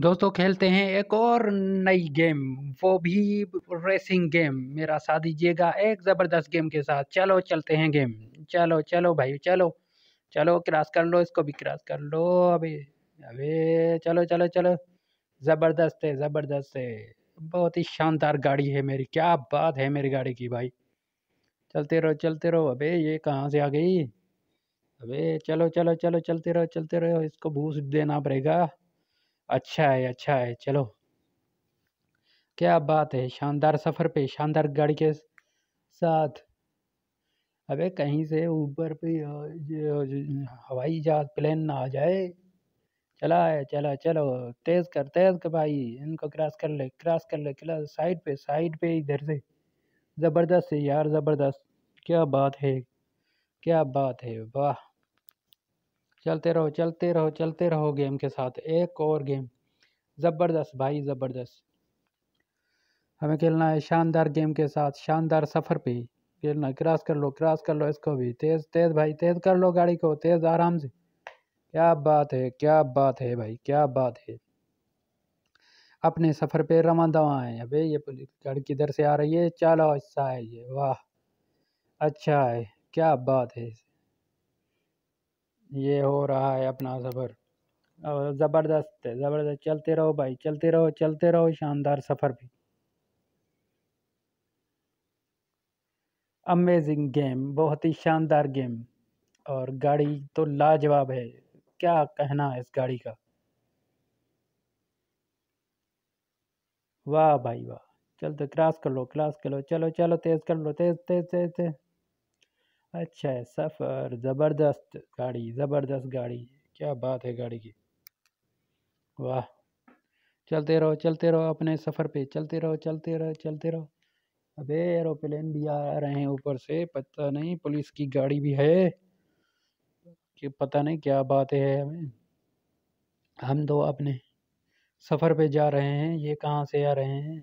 दोस्तों खेलते हैं एक और नई गेम वो भी रेसिंग गेम मेरा साथ दीजिएगा एक ज़बरदस्त गेम के साथ चलो चलते हैं गेम चलो चलो भाई चलो चलो क्रॉस कर लो इसको भी क्रॉस कर लो अभी अबे चलो चलो चलो ज़बरदस्त है ज़बरदस्त है बहुत ही शानदार गाड़ी है मेरी क्या बात है मेरी गाड़ी की भाई चलते रहो चलते रहो अबे ये कहाँ से आ गई अबे चलो चलो चलो चलते रहो चलते रहो इसको भूस देना पड़ेगा अच्छा है अच्छा है चलो क्या बात है शानदार सफ़र पे शानदार गाड़ी के साथ अबे कहीं से ऊपर पे हवाई जहाज प्लेन ना आ जाए चला है चला चलो तेज़ कर तेज़ कर भाई इनको क्रॉस कर ले क्रॉस कर ले चला साइड पे साइड पे इधर से ज़बरदस्त है यार ज़बरदस्त क्या बात है क्या बात है वाह चलते रहो चलते रहो चलते रहो गेम के साथ एक और गेम ज़बरदस्त भाई ज़बरदस्त हमें खेलना है शानदार गेम के साथ शानदार सफ़र पे खेलना क्रॉस कर लो क्रॉस कर लो इसको भी तेज़ तेज़ भाई तेज़ कर लो गाड़ी को तेज़ आराम से क्या बात है क्या बात है भाई क्या बात है अपने सफ़र पे रवान दवा है अबे ये गाड़ी किधर से आ रही है चलो ऐसा है ये वाह अच्छा है क्या बात है ये हो रहा है अपना सफ़र और ज़बरदस्त है ज़बरदस्त चलते रहो भाई चलते रहो चलते रहो शानदार सफ़र भी अमेजिंग गेम बहुत ही शानदार गेम और गाड़ी तो लाजवाब है क्या कहना है इस गाड़ी का वाह भाई वाह चल तो क्रॉस कर लो क्रॉस कर लो चलो चलो तेज़ कर लो तेज़ तेज़ तेज़ तेज़ अच्छा है सफ़र ज़बरदस्त गाड़ी ज़बरदस्त गाड़ी क्या बात है गाड़ी की वाह चलते रहो चलते रहो अपने सफ़र पे चलते रहो चलते रहो चलते रहो अबे एरोप्लेन भी आ रहे हैं ऊपर से पता नहीं पुलिस की गाड़ी भी है कि पता नहीं क्या बात है हमें हम दो तो अपने सफ़र पे जा रहे हैं ये कहाँ से आ रहे हैं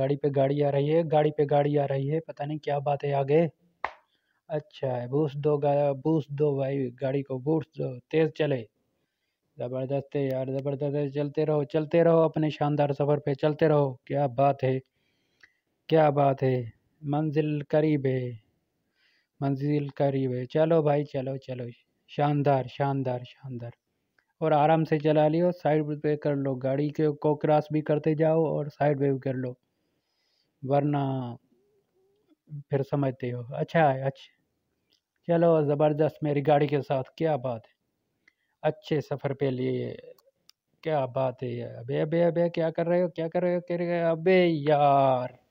गाड़ी पे गाड़ी आ रही है गाड़ी पे गाड़ी आ रही है पता नहीं क्या बात है आगे अच्छा है बूस्ट दो गाया बूस्ट दो भाई गाड़ी को बूस्ट दो तेज़ चले ज़बरदस्त है यार ज़बरदस्त है चलते रहो चलते रहो अपने शानदार सफ़र पे चलते रहो क्या बात है क्या बात है मंजिल करीब है मंजिल करीब है चलो भाई चलो चलो शानदार शानदार शानदार और आराम से चला लियो साइड पे कर लो गाड़ी के को क्रॉस भी करते जाओ और साइड पे भी कर लो वरना फिर समझते हो अच्छा है अच्छा चलो ज़बरदस्त मेरी गाड़ी के साथ क्या बात है अच्छे सफ़र पे लिए क्या बात है अबे अबे अबे क्या कर रहे हो क्या कर रहे हो कह रहे अबे यार